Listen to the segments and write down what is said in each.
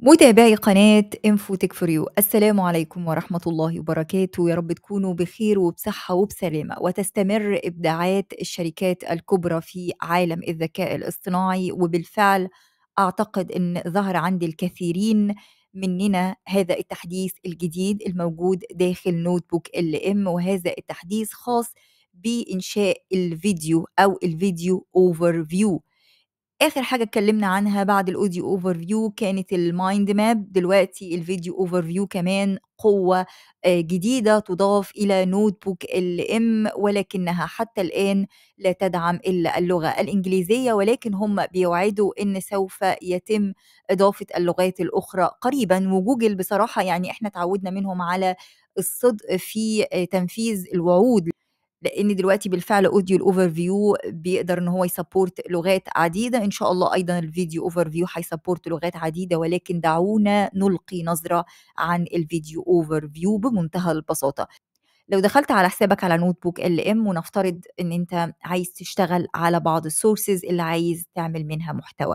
متابعي قناة انفو تك فور يو السلام عليكم ورحمة الله وبركاته يا رب تكونوا بخير وبصحة وبسلامة وتستمر إبداعات الشركات الكبرى في عالم الذكاء الاصطناعي وبالفعل أعتقد أن ظهر عند الكثيرين مننا هذا التحديث الجديد الموجود داخل نوت بوك ال ام وهذا التحديث خاص بإنشاء الفيديو أو الفيديو أوفر فيو آخر حاجة اتكلمنا عنها بعد الأوديو فيو كانت المايند ماب دلوقتي الفيديو فيو كمان قوة آه، جديدة تضاف إلى نوت بوك ال ام ولكنها حتى الآن لا تدعم إلا اللغة الإنجليزية ولكن هم بيوعدوا إن سوف يتم إضافة اللغات الأخرى قريبا وجوجل بصراحة يعني إحنا تعودنا منهم على الصدق في آه، تنفيذ الوعود لان دلوقتي بالفعل اوديو الاوفر فيو بيقدر ان هو يسبورت لغات عديده ان شاء الله ايضا الفيديو اوفر فيو هيسبورت لغات عديده ولكن دعونا نلقي نظره عن الفيديو اوفر فيو بمنتهى البساطه لو دخلت على حسابك على نوت بوك ال ام ونفترض ان انت عايز تشتغل على بعض السورسز اللي عايز تعمل منها محتوى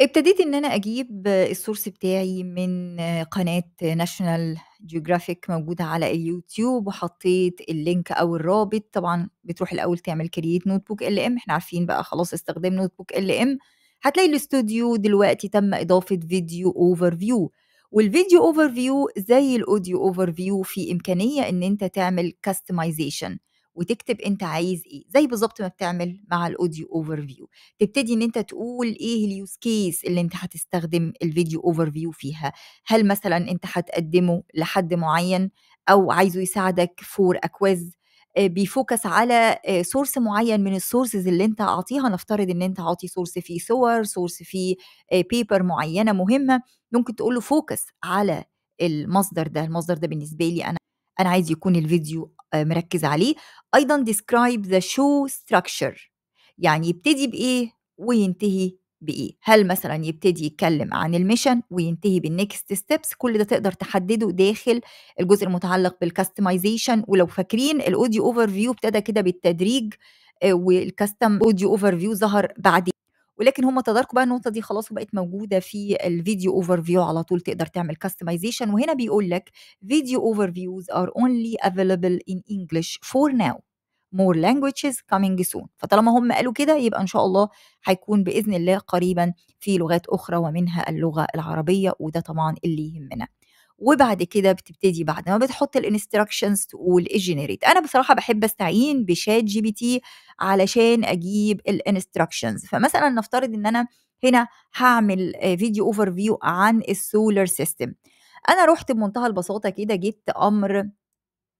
ابتديت إن أنا أجيب السورس بتاعي من قناة ناشونال جيوغرافيك موجودة على اليوتيوب، وحطيت اللينك أو الرابط، طبعًا بتروح الأول تعمل create notebook LM إحنا عارفين بقى خلاص استخدام notebook LM، هتلاقي الاستوديو دلوقتي تم إضافة فيديو فيو والفيديو فيو زي اوفر فيو في إمكانية إن أنت تعمل customization. وتكتب انت عايز ايه زي بالظبط ما بتعمل مع الاوديو اوفر فيو تبتدي ان انت تقول ايه اليوز كيس اللي انت هتستخدم الفيديو اوفر فيو فيها هل مثلا انت هتقدمه لحد معين او عايزه يساعدك فور اكويز آه، بيفوكس على سورس آه، معين من السورسز اللي انت اعطيها نفترض ان انت عاطي سورس فيه صور سورس فيه بيبر آه، معينه مهمه ممكن تقول له فوكس على المصدر ده المصدر ده بالنسبه لي انا انا عايز يكون الفيديو مركز عليه ايضا describe the show structure يعني يبتدي بايه وينتهي بايه هل مثلا يبتدي يتكلم عن الميشن وينتهي بالنكست ستيبس كل ده تقدر تحدده داخل الجزء المتعلق بالكاستمايزيشن ولو فاكرين الاوديو اوفر فيو ابتدى كده بالتدريج والكاستم اوديو اوفر فيو ظهر بعدين ولكن هم تداركوا بقى النقطه دي خلاص وبقت موجوده في الفيديو اوفر فيو على طول تقدر تعمل كاستمايزيشن وهنا بيقول لك فيديو اوفر فيوز ار اونلي افيلبل ان انجلش فور ناو مور languages coming soon فطالما هم قالوا كده يبقى ان شاء الله هيكون باذن الله قريبا في لغات اخرى ومنها اللغه العربيه وده طبعا اللي يهمنا وبعد كده بتبتدي بعد ما بتحط الانستراكشنز تقول انا بصراحه بحب استعين بشات جي بي تي علشان اجيب الانستراكشنز فمثلا نفترض ان انا هنا هعمل فيديو اوفر فيو عن السولار سيستم انا رحت بمنتهى البساطه كده جبت امر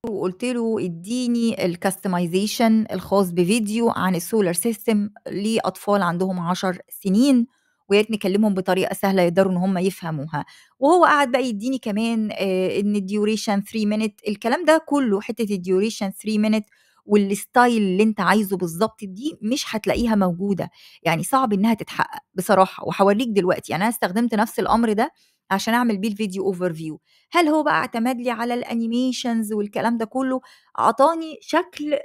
وقلت له اديني الكاستمايزيشن الخاص بفيديو عن السولار سيستم لاطفال عندهم 10 سنين ويا نكلمهم بطريقه سهله يقدروا ان هم يفهموها وهو قعد بقى يديني كمان آه، ان الديوريشن 3 مينت الكلام ده كله حته الديوريشن 3 مينت والستايل اللي انت عايزه بالظبط دي مش هتلاقيها موجوده يعني صعب انها تتحقق بصراحه وهوريك دلوقتي يعني انا استخدمت نفس الامر ده عشان اعمل بيه الفيديو اوفر فيو هل هو بقى اعتمد لي على الانيميشنز والكلام ده كله عطاني شكل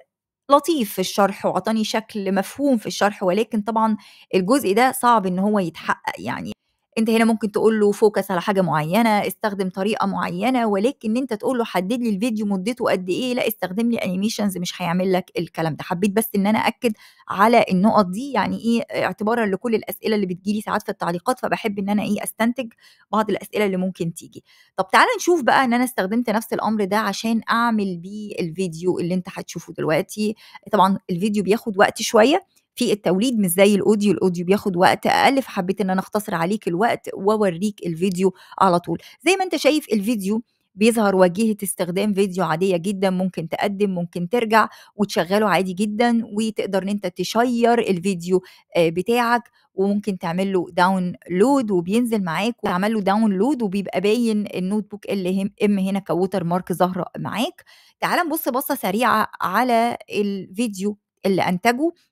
لطيف في الشرح وعطاني شكل مفهوم في الشرح ولكن طبعا الجزء ده صعب ان هو يتحقق يعني انت هنا ممكن تقول له فوكس على حاجه معينه استخدم طريقه معينه ولكن انت تقول له حدد لي الفيديو مدته قد ايه لا استخدم لي انيميشنز مش هيعمل لك الكلام ده حبيت بس ان انا اكد على النقط دي يعني ايه اعتبارا لكل الاسئله اللي بتجيلي ساعات في التعليقات فبحب ان انا ايه استنتج بعض الاسئله اللي ممكن تيجي طب تعالى نشوف بقى ان انا استخدمت نفس الامر ده عشان اعمل بيه الفيديو اللي انت هتشوفه دلوقتي طبعا الفيديو بياخد وقت شويه في التوليد مش زي الاوديو الاوديو بياخد وقت اقل فحبيت ان انا اختصر عليك الوقت واوريك الفيديو على طول زي ما انت شايف الفيديو بيظهر واجهة استخدام فيديو عادية جدا ممكن تقدم ممكن ترجع وتشغله عادي جدا وتقدر ان انت تشير الفيديو آه، بتاعك وممكن تعمل له داونلود وبينزل معاك وتعمل له داونلود وبيبقى باين النوت بوك اللي هم ام هنا كووتر مارك ظاهره معاك تعال نبص بصه سريعه على الفيديو اللي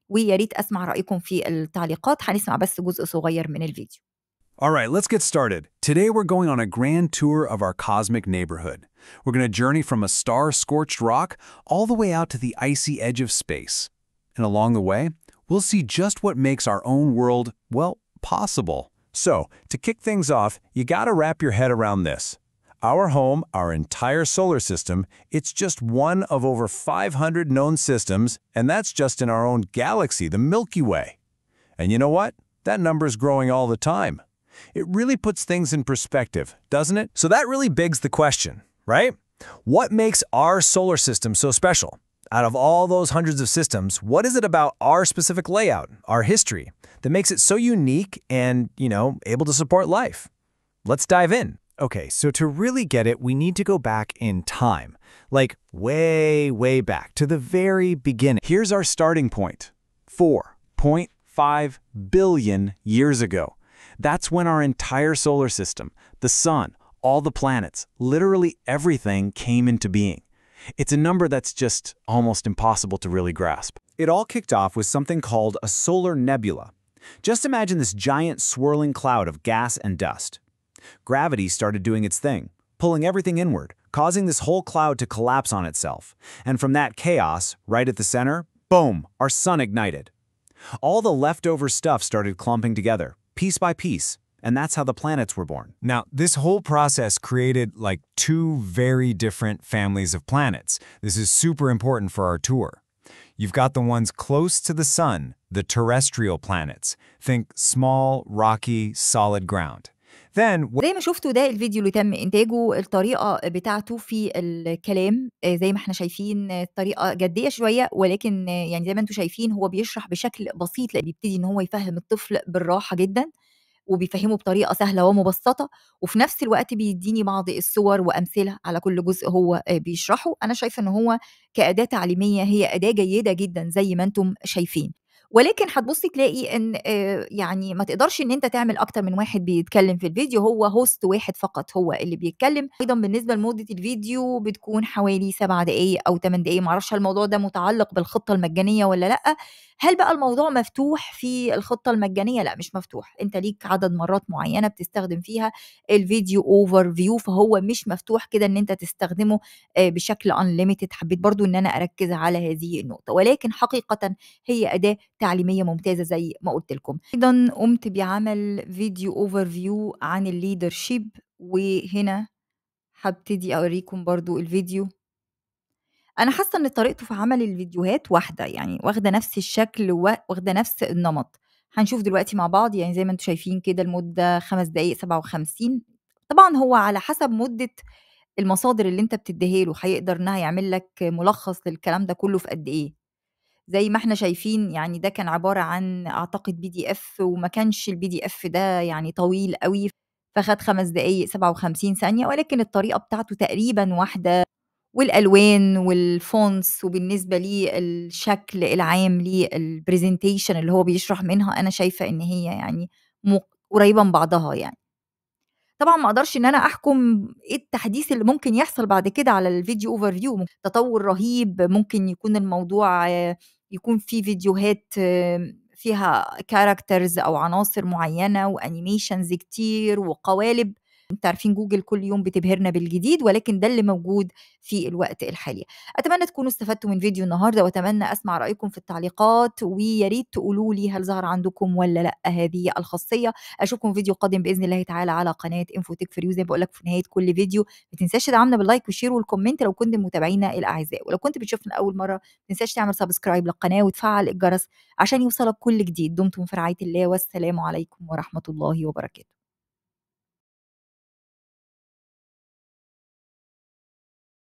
ويا ريت أسمع رأيكم في التعليقات هنسمع بس جزء صغير من الفيديو All right, let's get started. Today we're going on a grand tour of our cosmic neighborhood. We're going to journey from a star-scorched rock all the way out to the icy edge of space. And along the way, we'll see just what makes our own world, well, possible. So, to kick things off, you gotta wrap your head around this. Our home, our entire solar system, it's just one of over 500 known systems, and that's just in our own galaxy, the Milky Way. And you know what? That number is growing all the time. It really puts things in perspective, doesn't it? So that really begs the question, right? What makes our solar system so special? Out of all those hundreds of systems, what is it about our specific layout, our history, that makes it so unique and, you know, able to support life? Let's dive in. Okay, so to really get it, we need to go back in time. Like way, way back to the very beginning. Here's our starting 4.5 billion years ago. That's when our entire solar system, the sun, all the planets, literally everything came into being. It's a number that's just almost impossible to really grasp. It all kicked off with something called a solar nebula. Just imagine this giant swirling cloud of gas and dust. Gravity started doing its thing, pulling everything inward, causing this whole cloud to collapse on itself. And from that chaos, right at the center, boom, our sun ignited. All the leftover stuff started clumping together, piece by piece, and that's how the planets were born. Now, this whole process created like two very different families of planets. This is super important for our tour. You've got the ones close to the sun, the terrestrial planets. Think small, rocky, solid ground. then زي ما شفتوا ده الفيديو اللي تم انتاجه الطريقه بتاعته في الكلام آه، زي ما احنا شايفين الطريقه آه، جديه شويه ولكن آه، يعني زي ما انتم شايفين هو بيشرح بشكل بسيط لان بيبتدي ان هو يفهم الطفل بالراحه جدا وبيفهمه بطريقه سهله ومبسطه وفي نفس الوقت بيديني بعض الصور وامثله على كل جزء هو بيشرحه انا شايفه ان هو كاداه تعليميه هي اداه جيده جدا زي ما انتم شايفين ولكن هتبصي تلاقي ان آه، يعني ما تقدرش ان انت تعمل اكتر من واحد بيتكلم في الفيديو هو هوست واحد فقط هو اللي بيتكلم ايضا بالنسبه لمده الفيديو بتكون حوالي سبع دقائق او ثمان دقائق معرفش الموضوع ده متعلق بالخطه المجانيه ولا لا هل بقى الموضوع مفتوح في الخطه المجانيه لا مش مفتوح انت ليك عدد مرات معينه بتستخدم فيها الفيديو اوفر فيو فهو مش مفتوح كده ان انت تستخدمه آه، بشكل أنليمتد، حبيت برضو ان انا اركز على هذه النقطه ولكن حقيقه هي اداه تعليميه ممتازه زي ما قلت لكم ايضا قمت بعمل فيديو اوفر فيو عن الليدرشيب وهنا هبتدي اوريكم برضو الفيديو انا حاسه ان طريقته في عمل الفيديوهات واحده يعني واخده نفس الشكل واخده نفس النمط هنشوف دلوقتي مع بعض يعني زي ما انتم شايفين كده المده خمس دقائق سبعة وخمسين طبعا هو على حسب مده المصادر اللي انت بتديها له هيقدر انها يعمل لك ملخص للكلام ده كله في قد ايه زي ما احنا شايفين يعني ده كان عبارة عن أعتقد بي دي إف وما كانش البي دي إف ده يعني طويل قوي فخد خمس دقايق سبعة وخمسين ثانية ولكن الطريقة بتاعته تقريبا واحدة والالوان والفونس وبالنسبه للشكل العام للبرزنتيشن اللي هو بيشرح منها انا شايفه ان هي يعني قريبه من بعضها يعني طبعا ما اقدرش ان انا احكم ايه التحديث اللي ممكن يحصل بعد كده على الفيديو اوفر فيو تطور رهيب ممكن يكون الموضوع يكون فيه فيديوهات فيها كاركترز او عناصر معينه وانيميشنز كتير وقوالب انت عارفين جوجل كل يوم بتبهرنا بالجديد ولكن ده اللي موجود في الوقت الحالي اتمنى تكونوا استفدتوا من فيديو النهارده واتمنى اسمع رايكم في التعليقات ويا ريت تقولوا لي هل ظهر عندكم ولا لا هذه الخاصيه اشوفكم في فيديو قادم باذن الله تعالى على قناه انفوتك فريو زي ما بقول لك في نهايه كل فيديو ما تنساش تدعمنا باللايك والشير والكومنت لو كنت متابعينا الاعزاء ولو كنت بتشوفنا اول مره ما تنساش تعمل سبسكرايب للقناه وتفعل الجرس عشان يوصلك كل جديد دمتم في رعايه الله والسلام عليكم ورحمه الله وبركاته